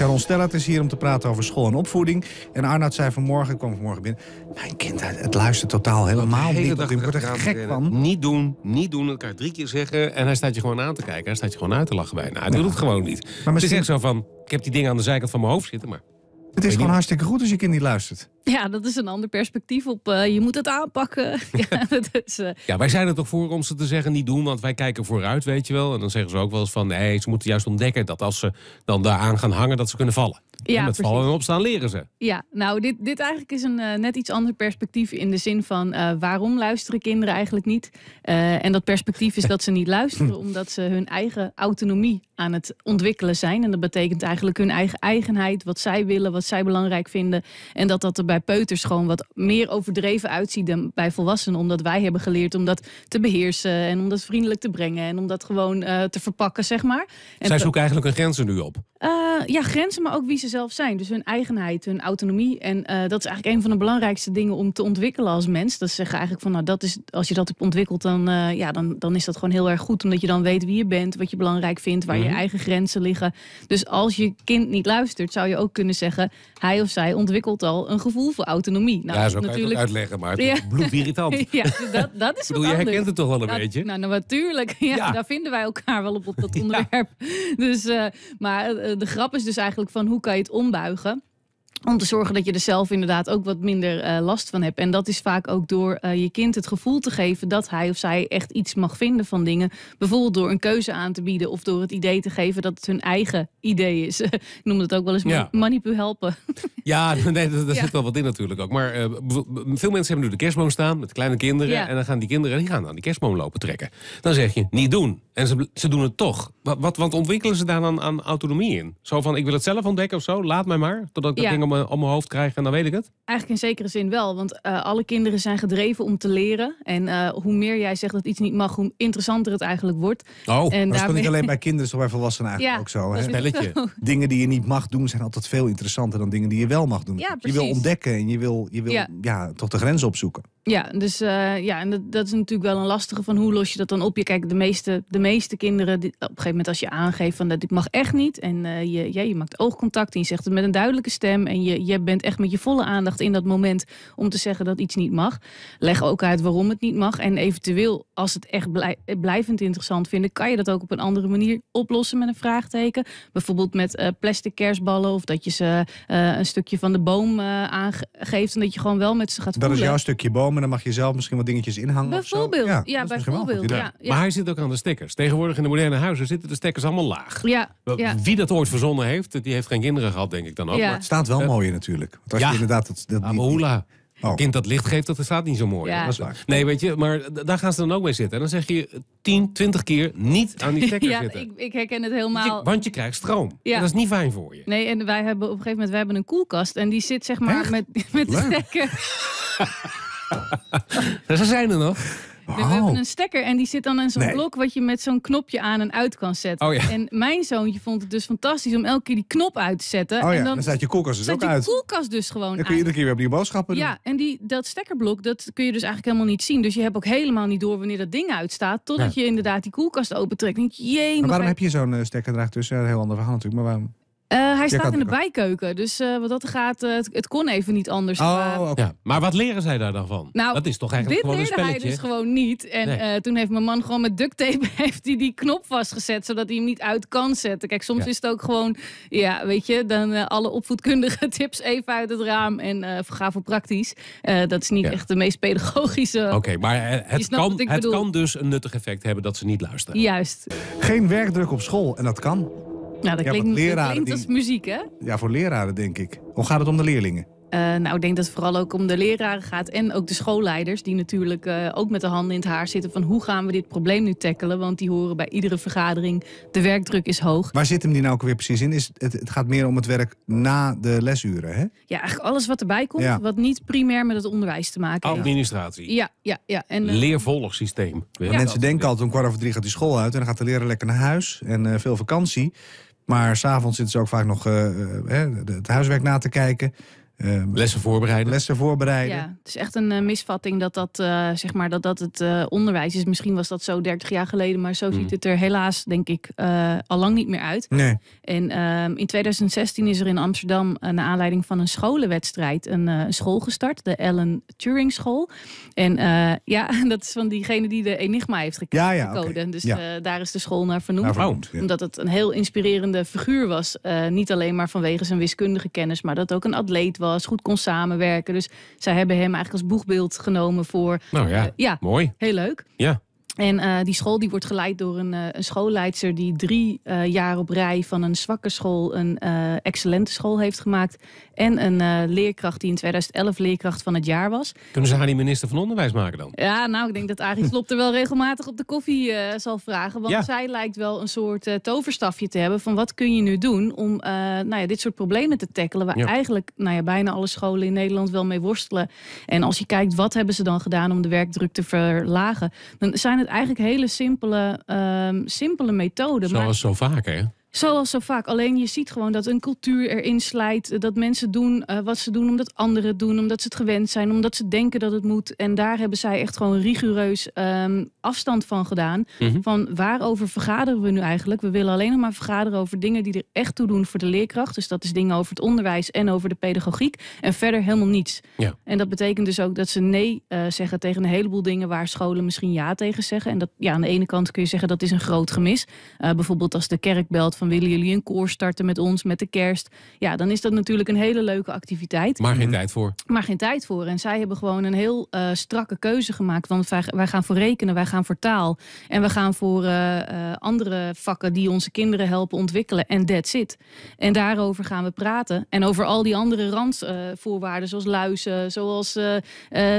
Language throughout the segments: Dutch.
Sharon Stellert is hier om te praten over school en opvoeding. En Arnoud zei vanmorgen, ik kwam vanmorgen binnen... mijn kind, het luistert totaal helemaal niet. Ik word er gek eh, van. Niet doen, niet doen, elkaar drie keer zeggen. En hij staat je gewoon aan te kijken. Hij staat je gewoon uit te lachen bijna. Hij doet het gewoon niet. Maar misschien... Het is echt zo van, ik heb die dingen aan de zijkant van mijn hoofd zitten, maar... Het is gewoon hartstikke goed als je kind niet luistert. Ja, dat is een ander perspectief op eh, je moet het aanpakken. ja, eh, ja, wij zijn er toch voor om ze te zeggen niet doen, want wij kijken vooruit, weet je wel. En dan zeggen ze ook wel eens van nee, ze moeten juist ontdekken dat als ze dan daaraan gaan hangen, dat ze kunnen vallen. Ja, en met vallen en opstaan leren ze. Ja, nou, dit, dit eigenlijk is een eh, net iets ander perspectief in de zin van waarom luisteren kinderen eigenlijk niet? en dat perspectief is dat ze niet luisteren omdat ze hun eigen autonomie aan het ontwikkelen zijn. En dat betekent eigenlijk hun eigen eigenheid, wat zij willen, wat zij belangrijk vinden. En dat dat er bij peuters gewoon wat meer overdreven uitziet dan bij volwassenen. Omdat wij hebben geleerd om dat te beheersen en om dat vriendelijk te brengen en om dat gewoon eh, te verpakken, zeg maar. En Zij zoeken eigenlijk hun grenzen nu op. Eh, ja, grenzen, maar ook wie ze zelf zijn. Dus hun eigenheid, hun autonomie. En eh, dat is eigenlijk een van de belangrijkste dingen om te ontwikkelen als mens. Dat ze zeggen eigenlijk van, nou, dat is, als je dat hebt ontwikkeld, dan, ja, dan, dan is dat gewoon heel erg goed. Omdat je dan weet wie je bent, wat je belangrijk vindt, waar mhm. je eigen grenzen liggen. Dus als je kind niet luistert, zou je ook kunnen zeggen, hij of zij ontwikkelt al een gevoel voor autonomie. Nou, ja, zo natuurlijk... uitleggen, maar het ja. bloedirritant. ja, dat, dat is bedoel, je herkent het toch wel een beetje? Nou, nou natuurlijk. Ja, Daar vinden wij elkaar wel op, op dat onderwerp. Dus, eh, maar eh, de grap is dus eigenlijk van hoe kan je het ombuigen? om te zorgen dat je er zelf inderdaad ook wat minder eh, last van hebt. En dat is vaak ook door eh, je kind het gevoel te geven dat hij of zij echt iets mag vinden van dingen. Bijvoorbeeld door een keuze aan te bieden of door het idee te geven dat het hun eigen idee is. Ik noem het ook wel eens ja. helpen. Ja, daar, zit wel wat in natuurlijk ook. Maar eh, veel mensen hebben nu de kerstboom staan met kleine kinderen. En dan gaan die kinderen die gaan aan die kerstboom lopen trekken. Dan zeg je, niet doen. En ze, ze doen het toch. Wat, wat, want ontwikkelen ze daar dan aan autonomie in? Zo van, ik wil het zelf ontdekken of zo, laat mij maar. Totdat ik dat mijn, eh, mijn hoofd krijgen en dan weet ik het? Eigenlijk in zekere zin wel, want eh, alle kinderen zijn gedreven om te leren. En eh, hoe meer jij zegt dat iets niet mag, hoe interessanter het eigenlijk wordt. Oh, en dat daarmee... is niet alleen bij kinderen, maar bij volwassenen eigenlijk ook zo. Hè? Spelletje. Dingen die je niet mag doen zijn altijd veel interessanter dan dingen die je wel mag doen. Ja, je wil ontdekken en je wil, je wil ja. ja toch de grens opzoeken. Ja, dus eh, ja, en dat, dat, is natuurlijk wel een lastige van hoe los je dat dan op. Je kijkt de meeste, de meeste kinderen, die, op een gegeven moment als je aangeeft van nou, dat ik mag echt niet. En eh, je, ja, je maakt oogcontact en je zegt het met een duidelijke stem. En je, je bent echt met je volle aandacht in dat moment om te zeggen dat iets niet mag. Leg ook uit waarom het niet mag. En eventueel, als het echt blij, blijvend interessant vinden, kan je dat ook op een andere manier oplossen met een vraagteken. Bijvoorbeeld met eh, plastic kerstballen of dat je ze een stukje van de boom aangeeft. En dat je gewoon wel met ze gaat spelen. voelen. Dat is jouw stukje boom komen. dan mag je zelf misschien wat dingetjes inhangen. Bijvoorbeeld. Ja, ja bijvoorbeeld. Ja, Maar hij zit ook aan de stekkers. Tegenwoordig in de moderne huizen zitten de stekkers allemaal laag. Ja, Wie dat ooit verzonnen heeft, die heeft geen kinderen gehad, denk ik dan ook. Maar het staat wel eh, mooi natuurlijk. Want als je inderdaad dat, dat ah, oh. Kind dat licht geeft, dat staat niet zo mooi. Ja. Dat is waar. Nee, weet je, maar daar gaan ze dan ook mee zitten. En dan zeg je 10, 20 keer niet aan die stekker ja, zitten. Ik, ik herken het helemaal. want je krijgt stroom. Ja. dat is niet fijn voor je. Nee, en wij hebben op een gegeven moment wij hebben een koelkast. En die zit zeg maar met, met de stekker. Ze zijn er nog. We, hebben een stekker en die zit dan in zo'n blok wat je met zo'n knopje aan en uit kan zetten. Oh, ja. En mijn zoontje vond het dus fantastisch om elke keer die knop uit te zetten. Oh, ja. dan, staat je koelkast dus ook uit. je koelkast dus gewoon Dan kun je uit. iedere keer weer opnieuw boodschappen doen. Ja, en die, dat stekkerblok, dat kun je dus eigenlijk helemaal niet zien. Dus je hebt ook helemaal niet door wanneer dat ding uitstaat. Totdat je inderdaad die koelkast opentrekt. denk jee, maar waarom heb je zo'n uh, stekker erachter tussen? een heel ander verhaal natuurlijk. Maar waarom? Eh, hij staat in de bijkeuken, dus eh, wat dat gaat, eh, het, kon even niet anders. Oh, maar... Ja, maar wat leren zij daar dan van? Nou, dat is toch eigenlijk dit gewoon een spelletje? hij dus gewoon niet. En toen heeft mijn man gewoon met duct tape heeft hij die knop vastgezet, zodat hij hem niet uit kan zetten. Kijk, soms is het ook gewoon, ja, weet je, dan alle opvoedkundige tips even uit het raam en ga voor praktisch. dat is niet echt de meest pedagogische. Oké, maar het, kan, het kan dus een nuttig effect hebben dat ze niet luisteren. Juist. Geen werkdruk op school en dat kan. Nou, dat, ja, klinkt, dat klinkt als muziek, hè? Ja, voor leraren, denk ik. Hoe gaat het om de leerlingen? Eh, nou, ik denk dat het vooral ook om de leraren gaat en ook de schoolleiders... die natuurlijk eh, ook met de handen in het haar zitten van hoe gaan we dit probleem nu tackelen? Want die horen bij iedere vergadering, de werkdruk is hoog. Waar zit hem die nou ook weer precies in? Is het, het gaat meer om het werk na de lesuren, hè? Ja, eigenlijk alles wat erbij komt, wat niet primair met het onderwijs te maken heeft. Administratie. Ja, ja, ja. En, eh, Leervolgsysteem. Mensen denken altijd om kwart over drie gaat die school uit... en dan gaat de leraar lekker naar huis en veel vakantie... Maar s'avonds zitten ze ook vaak nog eh, eh, het huiswerk na te kijken. Ehm, lessen voorbereiden. Lessen voorbereiden. Ja, het is echt een eh, misvatting dat dat, eh, zeg maar, dat, dat het eh, onderwijs is. Misschien was dat zo 30 jaar geleden, maar zo hmm. ziet het er helaas, denk ik, al lang niet meer uit. Nee. En ehm, in 2016 is er in Amsterdam, naar aanleiding van een scholenwedstrijd, een school gestart, de Ellen Turing School. En ja, dat is van diegene die de Enigma heeft gekregen. Ja, ja, Dus daar is de school naar vernoemd. vernoemd Omdat het een heel inspirerende figuur was. niet alleen maar vanwege zijn wiskundige kennis, maar dat ook een atleet was was, goed kon samenwerken. Dus zij hebben hem eigenlijk als boegbeeld genomen voor. Nou ja, eh, ja mooi. Heel leuk. Ja. En eh, die school die wordt geleid door een, uh, een schoolleidster die drie eh, jaar op rij van een zwakke school een excellente school heeft gemaakt. En een leerkracht die in 2011 leerkracht van het jaar was. Kunnen ze haar niet minister van Onderwijs maken dan? Ja, nou ik denk dat Arie Slop er wel regelmatig op de koffie zal vragen. Want zij lijkt wel een soort toverstafje te hebben van wat kun je nu doen om nou ja, dit soort problemen te tackelen. Waar eigenlijk nou ja, bijna alle scholen in Nederland wel mee worstelen. En als je kijkt wat hebben ze dan gedaan om de werkdruk te verlagen. Dan zijn het eigenlijk hele simpele, um, simpele methoden. Zoals zo vaak, hè? Zoals zo vaak. Alleen je ziet gewoon dat een cultuur erin slijt. Eh, dat mensen doen eh, wat ze doen omdat anderen het doen. Omdat ze het gewend zijn. Omdat ze denken dat het moet. En daar hebben zij echt gewoon rigoureus ehm, afstand van gedaan. Mhm. Van waarover vergaderen we nu eigenlijk? We willen alleen nog maar vergaderen over dingen die er echt toe doen voor de leerkracht. Dus dat is dingen over het onderwijs en over de pedagogiek. En verder helemaal niets. Ja. En dat betekent dus ook dat ze nee eh, zeggen tegen een heleboel dingen waar scholen misschien ja tegen zeggen. En dat ja, aan de ene kant kun je zeggen dat is een groot gemis. bijvoorbeeld als de kerk belt van willen jullie een koor starten met ons met de kerst. Ja, dan is dat natuurlijk een hele leuke activiteit. Maar geen mhm. tijd voor. Maar geen tijd voor. En zij hebben gewoon een heel eh, strakke keuze gemaakt. Want wij, gaan voor rekenen, wij gaan voor taal. En we gaan voor eh, eh, andere vakken die onze kinderen helpen ontwikkelen. En that's it. En daarover gaan we praten. En over al die andere randvoorwaarden, zoals luizen, zoals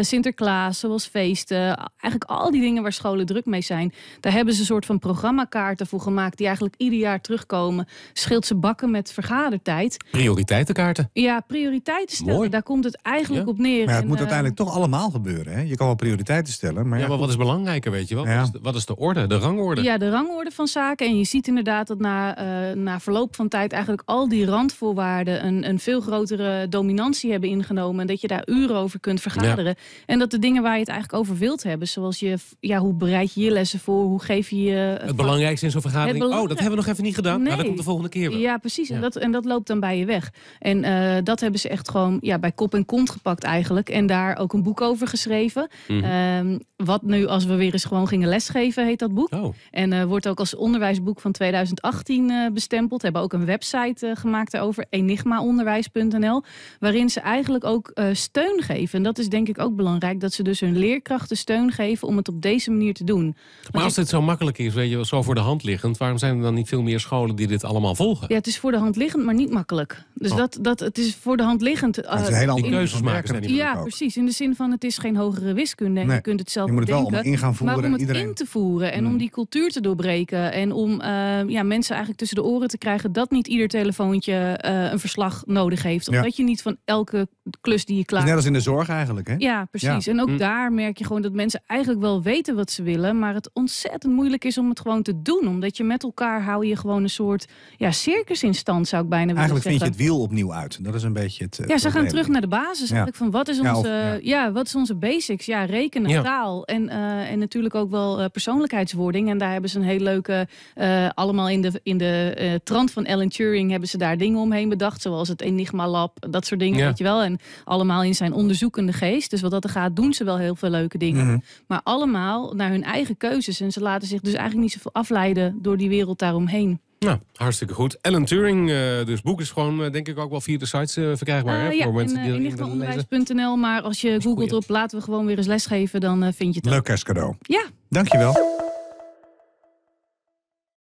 Sinterklaas, zoals feesten. Eigenlijk al die dingen waar scholen druk mee zijn. Daar hebben ze een soort van programmakaarten voor gemaakt die eigenlijk ieder jaar terugkomen komen, scheelt ze bakken met vergadertijd. Prioriteitenkaarten. Ja, prioriteiten stellen. Mooi. Daar komt het eigenlijk op neer. Maar het moet eh, uiteindelijk toch allemaal gebeuren. Hè? Je kan wel prioriteiten stellen. Maar ja, maar wat is belangrijker, weet je wel? Wat, is de, orde, de rangorde? Ja, de rangorde van zaken. En je ziet inderdaad dat na, eh, na verloop van tijd eigenlijk al die randvoorwaarden een, een veel grotere dominantie hebben ingenomen. En dat je daar uren over kunt vergaderen. En dat de dingen waar je het eigenlijk over wilt hebben, zoals je, ja, hoe bereid je je lessen voor, hoe geef je je. Eh, het belangrijkste in zo'n vergadering. Oh, dat hebben we nog even niet gedaan. Nou, nee. dat komt de volgende keer Ja, precies. En, dat, en dat loopt dan bij je weg. En eh, dat hebben ze echt gewoon ja, bij kop en kont gepakt eigenlijk. En daar ook een boek over geschreven. Mhm. Ehm, wat nu als we weer eens gewoon gingen lesgeven, heet dat boek. Oh. En eh, wordt ook als onderwijsboek van 2018 uh, eh, bestempeld. Hebben ook een website gemaakt daarover, enigmaonderwijs.nl. Waarin ze eigenlijk ook steun geven. En dat is denk ik ook belangrijk. Dat ze dus hun leerkrachten steun geven om het op deze manier te doen. Maar als dit zo makkelijk is, weet je, zo voor de hand liggend... waarom zijn er dan niet veel meer scholen die dit allemaal volgen. Ja, het is voor de hand liggend, maar niet makkelijk. Dus oh. dat, dat, het is voor de hand liggend. Uh, het eh, keuzes maken. ja, precies. In de zin van het is geen hogere wiskunde. Nee. Je kunt het zelf je moet het wel om in gaan voeren. Maar om het in te voeren en om hmm. die cultuur te doorbreken. En om eh, ja, mensen eigenlijk tussen de oren te krijgen dat niet ieder telefoontje eh, een verslag nodig heeft. omdat dat je niet van elke klus die je klaar. Net als in de zorg eigenlijk. Hè? Ja, precies. En ook hmm. daar merk je gewoon dat mensen eigenlijk wel weten wat ze willen. Maar het ontzettend moeilijk is om het gewoon te doen. Omdat je met elkaar hou je gewoon een soort soort ja, circus in stand, zou ik bijna willen Eigenlijk vind je het wiel opnieuw uit. Dat is een beetje het. Eh, ja, ze gaan terug naar de basis. Ja. van wat is, onze, ja, wat is onze basics? Ja, rekenen, taal en, eh, en natuurlijk ook wel eh, persoonlijkheidswording. En daar hebben ze een hele leuke, allemaal in de, in de trant van Alan Turing hebben ze daar dingen omheen bedacht. Zoals het Enigma Lab, dat soort dingen, weet je wel. En allemaal in zijn onderzoekende geest. Dus wat dat er gaat, doen ze wel heel veel leuke dingen. Mhm. Maar allemaal naar hun eigen keuzes. En ze laten zich dus eigenlijk niet zoveel afleiden door die wereld daaromheen. Nou, hartstikke goed. Alan Turing, eh, dus boek is gewoon eh, denk ik ook wel via de sites eh, verkrijgbaar. hè, ja, voor mensen in, lichtonderwijs.nl. Maar als je googelt op laten we gewoon weer eens lesgeven, dan vind je het. Leuk kerstcadeau. Ja. Dankjewel.